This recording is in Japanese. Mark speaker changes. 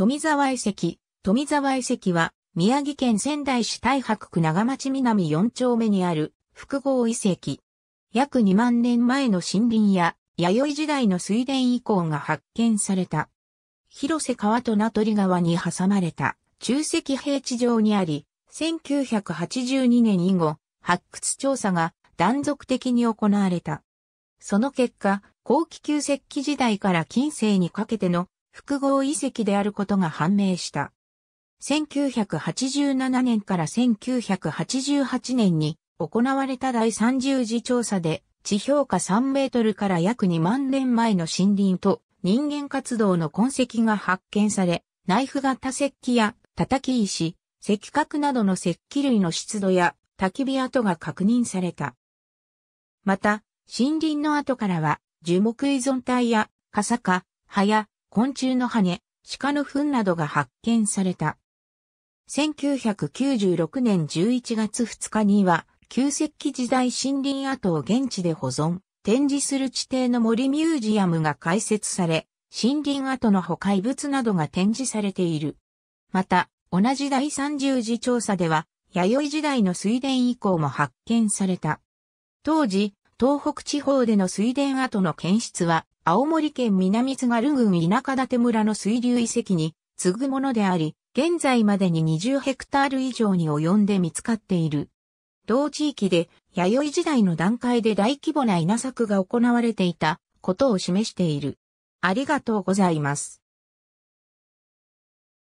Speaker 1: 富沢遺跡。富
Speaker 2: 沢遺跡は、宮城県仙台市太白区長町南4丁目にある複合遺跡。約2万年前の森林や、弥生時代の水田遺構が発見された。広瀬川と名取川に挟まれた中石平地上にあり、1982年以後、発掘調査が断続的に行われた。その結果、後期旧石器時代から近世にかけての複合遺跡であることが判明した。1987年から1988年に行われた第30次調査で地表下3メートルから約2万年前の森林と人間活動の痕跡が発見され、ナイフ型石器や叩き石、石核などの石器類の湿度や焚き火跡が確認された。また、森林の跡からは樹木依存体や、カサカ、葉や昆虫の羽、鹿の糞などが発見された。1996年11月2日には、旧石器時代森林跡を現地で保存、展示する地底の森ミュージアムが開設され、森林跡の保壊物などが展示されている。また、同じ第30次調査では、弥生時代の水田以降も発見された。当時、東北地方での水田跡の検出は、青森県南津軽郡田舎館村の水流遺跡に次ぐものであり、現在までに20ヘクタール以上に及んで見つかっている。同地域で弥生時代の段階で大規模な稲作が行われていたことを示してい
Speaker 1: る。ありがとうございます。